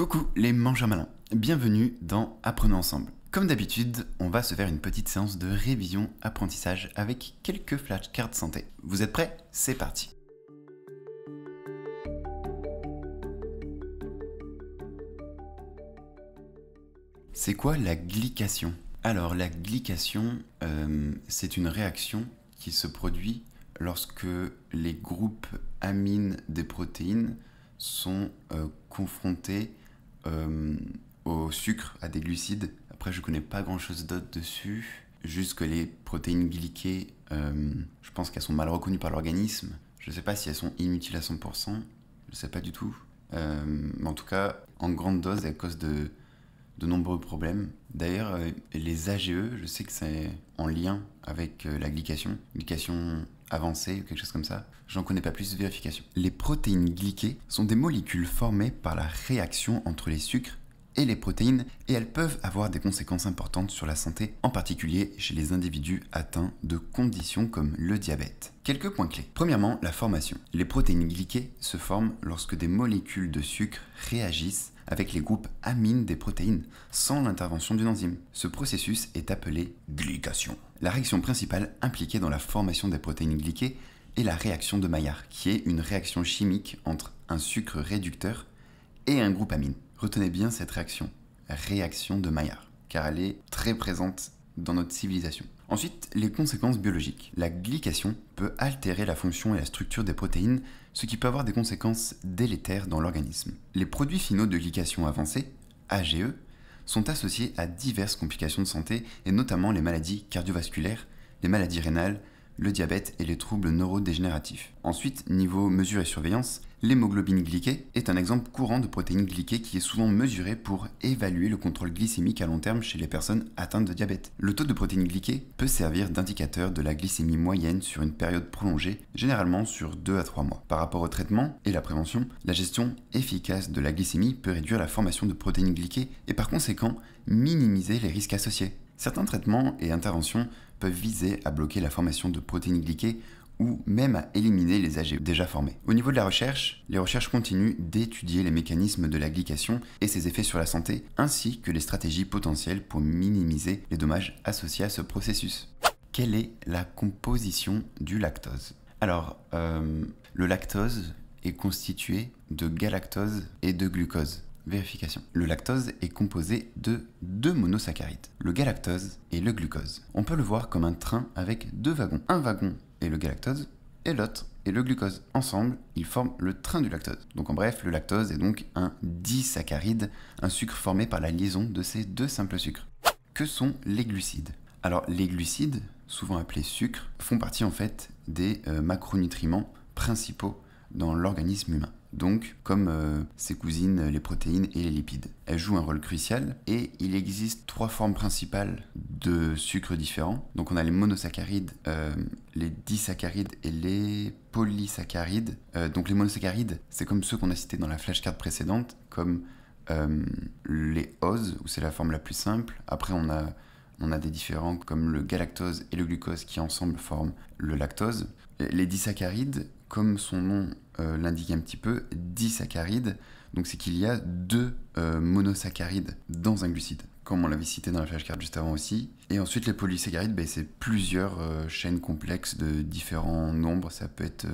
Coucou les mangeurs malins, bienvenue dans Apprenons ensemble. Comme d'habitude, on va se faire une petite séance de révision apprentissage avec quelques flashcards santé. Vous êtes prêts C'est parti C'est quoi la glycation Alors la glycation, euh, c'est une réaction qui se produit lorsque les groupes amines des protéines sont euh, confrontés euh, au sucre, à des glucides. Après, je connais pas grand chose d'autre dessus. Juste que les protéines glyquées, euh, je pense qu'elles sont mal reconnues par l'organisme. Je sais pas si elles sont inutiles à 100%. Je sais pas du tout. Euh, mais en tout cas, en grande dose, elles causent de, de nombreux problèmes. D'ailleurs, euh, les AGE, je sais que c'est en lien avec euh, la glycation, glycation avancée ou quelque chose comme ça. J'en connais pas plus de vérification. Les protéines glyquées sont des molécules formées par la réaction entre les sucres et les protéines et elles peuvent avoir des conséquences importantes sur la santé, en particulier chez les individus atteints de conditions comme le diabète. Quelques points clés. Premièrement, la formation. Les protéines glyquées se forment lorsque des molécules de sucre réagissent avec les groupes amines des protéines sans l'intervention d'une enzyme. Ce processus est appelé glycation. La réaction principale impliquée dans la formation des protéines glyquées est la réaction de Maillard, qui est une réaction chimique entre un sucre réducteur et un groupe amine. Retenez bien cette réaction, réaction de Maillard, car elle est très présente dans notre civilisation. Ensuite, les conséquences biologiques. La glycation peut altérer la fonction et la structure des protéines, ce qui peut avoir des conséquences délétères dans l'organisme. Les produits finaux de glycation avancée, AGE, sont associés à diverses complications de santé et notamment les maladies cardiovasculaires, les maladies rénales, le diabète et les troubles neurodégénératifs. Ensuite, niveau mesure et surveillance, l'hémoglobine glyquée est un exemple courant de protéines glyquée qui est souvent mesurée pour évaluer le contrôle glycémique à long terme chez les personnes atteintes de diabète. Le taux de protéines glyquée peut servir d'indicateur de la glycémie moyenne sur une période prolongée, généralement sur 2 à 3 mois. Par rapport au traitement et la prévention, la gestion efficace de la glycémie peut réduire la formation de protéines glyquées et par conséquent minimiser les risques associés. Certains traitements et interventions peuvent viser à bloquer la formation de protéines glyquées ou même à éliminer les AG e déjà formés. Au niveau de la recherche, les recherches continuent d'étudier les mécanismes de la glycation et ses effets sur la santé, ainsi que les stratégies potentielles pour minimiser les dommages associés à ce processus. Quelle est la composition du lactose Alors, euh, le lactose est constitué de galactose et de glucose. Vérification. Le lactose est composé de deux monosaccharides, le galactose et le glucose. On peut le voir comme un train avec deux wagons. Un wagon est le galactose et l'autre est le glucose. Ensemble, ils forment le train du lactose. Donc en bref, le lactose est donc un disaccharide, un sucre formé par la liaison de ces deux simples sucres. Que sont les glucides Alors les glucides, souvent appelés sucres, font partie en fait des euh, macronutriments principaux dans l'organisme humain donc comme euh, ses cousines les protéines et les lipides. Elles jouent un rôle crucial et il existe trois formes principales de sucres différents. Donc on a les monosaccharides, euh, les disaccharides et les polysaccharides. Euh, donc les monosaccharides, c'est comme ceux qu'on a cités dans la flashcard précédente, comme les oses, où c'est la forme la plus simple. Après on a on a des différents comme le galactose et le glucose qui ensemble forment le lactose. Les disaccharides, comme son nom l'indiquer euh, l'indique un petit peu, disaccharides. Donc c'est qu'il y a deux euh, monosaccharides dans un glucide, comme on l'avait cité dans la flashcard juste avant aussi. Et ensuite les polysaccharides, ben, c'est plusieurs euh, chaînes complexes de différents nombres. Ça peut être,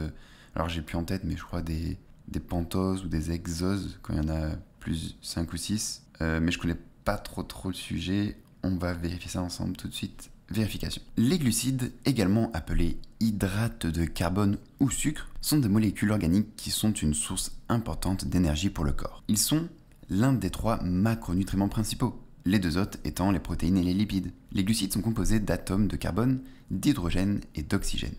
alors j'ai plus en tête, mais je crois des, des pentoses ou des hexoses, quand il y en a plus 5 ou 6. mais je connais pas trop trop le sujet. On va vérifier ça ensemble tout de suite. Vérification. Les glucides, également appelés hydrates de carbone ou sucre, sont des molécules organiques qui sont une source importante d'énergie pour le corps. Ils sont l'un des trois macronutriments principaux, les deux autres étant les protéines et les lipides. Les glucides sont composés d'atomes de carbone, d'hydrogène et d'oxygène.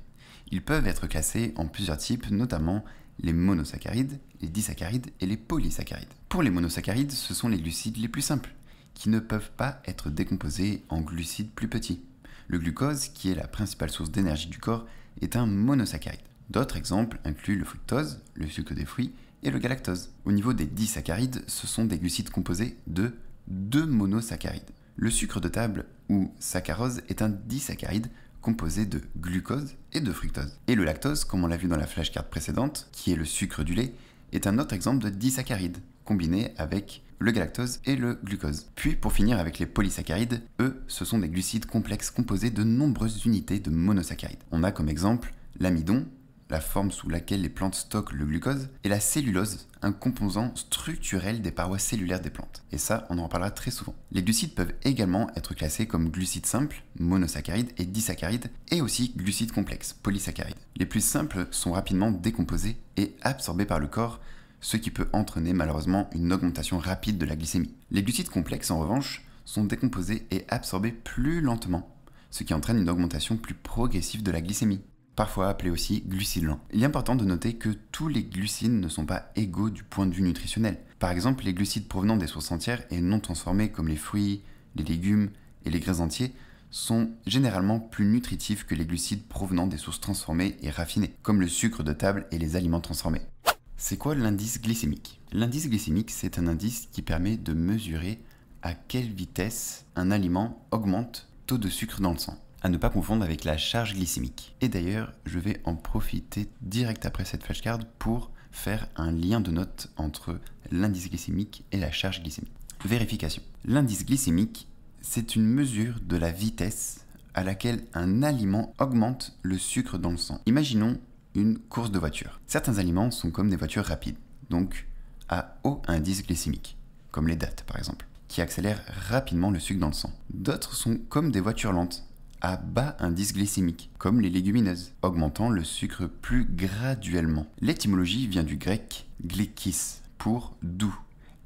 Ils peuvent être classés en plusieurs types, notamment les monosaccharides, les disaccharides et les polysaccharides. Pour les monosaccharides, ce sont les glucides les plus simples, qui ne peuvent pas être décomposés en glucides plus petits. Le glucose, qui est la principale source d'énergie du corps, est un monosaccharide. D'autres exemples incluent le fructose, le sucre des fruits et le galactose. Au niveau des disaccharides, ce sont des glucides composés de deux monosaccharides. Le sucre de table, ou saccharose, est un disaccharide composé de glucose et de fructose. Et le lactose, comme on l'a vu dans la flashcard précédente, qui est le sucre du lait, est un autre exemple de disaccharide combinés avec le galactose et le glucose. Puis pour finir avec les polysaccharides, eux, ce sont des glucides complexes composés de nombreuses unités de monosaccharides. On a comme exemple l'amidon, la forme sous laquelle les plantes stockent le glucose, et la cellulose, un composant structurel des parois cellulaires des plantes. Et ça, on en reparlera très souvent. Les glucides peuvent également être classés comme glucides simples, monosaccharides et disaccharides, et aussi glucides complexes, polysaccharides. Les plus simples sont rapidement décomposés et absorbés par le corps ce qui peut entraîner malheureusement une augmentation rapide de la glycémie. Les glucides complexes, en revanche, sont décomposés et absorbés plus lentement, ce qui entraîne une augmentation plus progressive de la glycémie, parfois appelée aussi glucides lents. Il est important de noter que tous les glucides ne sont pas égaux du point de vue nutritionnel. Par exemple, les glucides provenant des sources entières et non transformées comme les fruits, les légumes et les grains entiers sont généralement plus nutritifs que les glucides provenant des sources transformées et raffinées, comme le sucre de table et les aliments transformés. C'est quoi l'indice glycémique L'indice glycémique, c'est un indice qui permet de mesurer à quelle vitesse un aliment augmente taux de sucre dans le sang, à ne pas confondre avec la charge glycémique. Et d'ailleurs, je vais en profiter direct après cette flashcard pour faire un lien de notes entre l'indice glycémique et la charge glycémique. Vérification. L'indice glycémique, c'est une mesure de la vitesse à laquelle un aliment augmente le sucre dans le sang. Imaginons une course de voiture. Certains aliments sont comme des voitures rapides, donc à haut indice glycémique, comme les dates par exemple, qui accélèrent rapidement le sucre dans le sang. D'autres sont comme des voitures lentes, à bas indice glycémique, comme les légumineuses, augmentant le sucre plus graduellement. L'étymologie vient du grec glykis pour doux,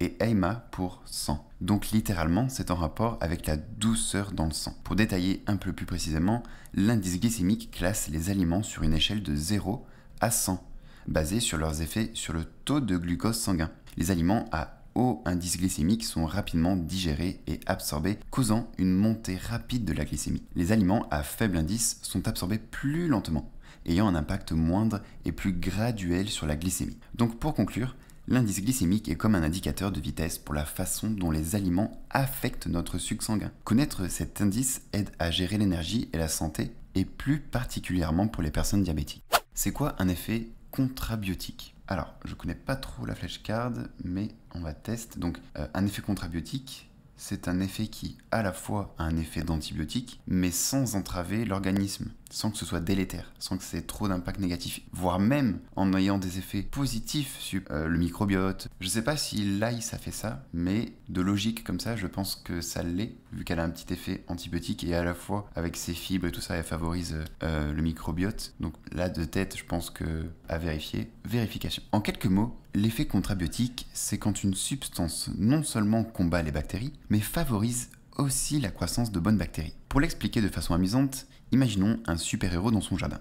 et Aima pour 100. Donc littéralement, c'est en rapport avec la douceur dans le sang. Pour détailler un peu plus précisément, l'indice glycémique classe les aliments sur une échelle de 0 à 100, basée sur leurs effets sur le taux de glucose sanguin. Les aliments à haut indice glycémique sont rapidement digérés et absorbés, causant une montée rapide de la glycémie. Les aliments à faible indice sont absorbés plus lentement, ayant un impact moindre et plus graduel sur la glycémie. Donc pour conclure, L'indice glycémique est comme un indicateur de vitesse pour la façon dont les aliments affectent notre sucre sanguin. Connaître cet indice aide à gérer l'énergie et la santé, et plus particulièrement pour les personnes diabétiques. C'est quoi un effet contrabiotique Alors, je connais pas trop la card, mais on va tester. Donc, euh, un effet contrabiotique, c'est un effet qui à la fois a un effet d'antibiotique, mais sans entraver l'organisme sans que ce soit délétère, sans que c'est trop d'impact négatif, voire même en ayant des effets positifs sur euh, le microbiote. Je sais pas si l'ail ça fait ça, mais de logique comme ça, je pense que ça l'est, vu qu'elle a un petit effet antibiotique et à la fois avec ses fibres et tout ça, elle favorise euh, euh, le microbiote. Donc là, de tête, je pense que à vérifier. Vérification. En quelques mots, l'effet contrabiotique, c'est quand une substance non seulement combat les bactéries, mais favorise aussi la croissance de bonnes bactéries. Pour l'expliquer de façon amusante, Imaginons un super-héros dans son jardin.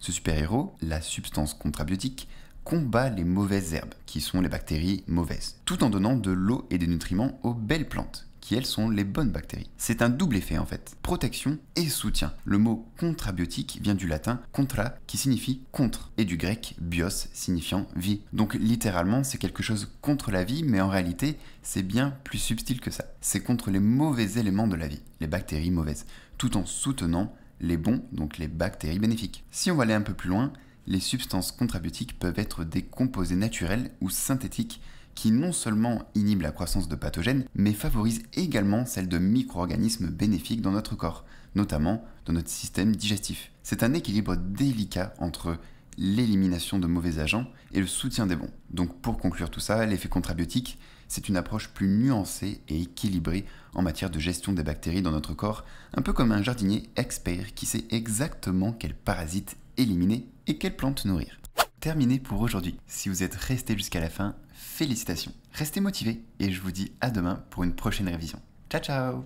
Ce super-héros, la substance contrabiotique, combat les mauvaises herbes, qui sont les bactéries mauvaises, tout en donnant de l'eau et des nutriments aux belles plantes, qui elles sont les bonnes bactéries. C'est un double effet en fait, protection et soutien. Le mot contrabiotique vient du latin contra qui signifie contre et du grec bios signifiant vie. Donc littéralement c'est quelque chose contre la vie mais en réalité c'est bien plus subtil que ça. C'est contre les mauvais éléments de la vie, les bactéries mauvaises, tout en soutenant les bons, donc les bactéries bénéfiques. Si on va aller un peu plus loin, les substances contrabiotiques peuvent être des composés naturels ou synthétiques qui non seulement inhibent la croissance de pathogènes, mais favorisent également celle de micro-organismes bénéfiques dans notre corps, notamment dans notre système digestif. C'est un équilibre délicat entre l'élimination de mauvais agents et le soutien des bons. Donc pour conclure tout ça, l'effet contrabiotique, c'est une approche plus nuancée et équilibrée en matière de gestion des bactéries dans notre corps, un peu comme un jardinier expert qui sait exactement quels parasites éliminer et quelles plantes nourrir. Terminé pour aujourd'hui. Si vous êtes resté jusqu'à la fin, félicitations. Restez motivés et je vous dis à demain pour une prochaine révision. Ciao ciao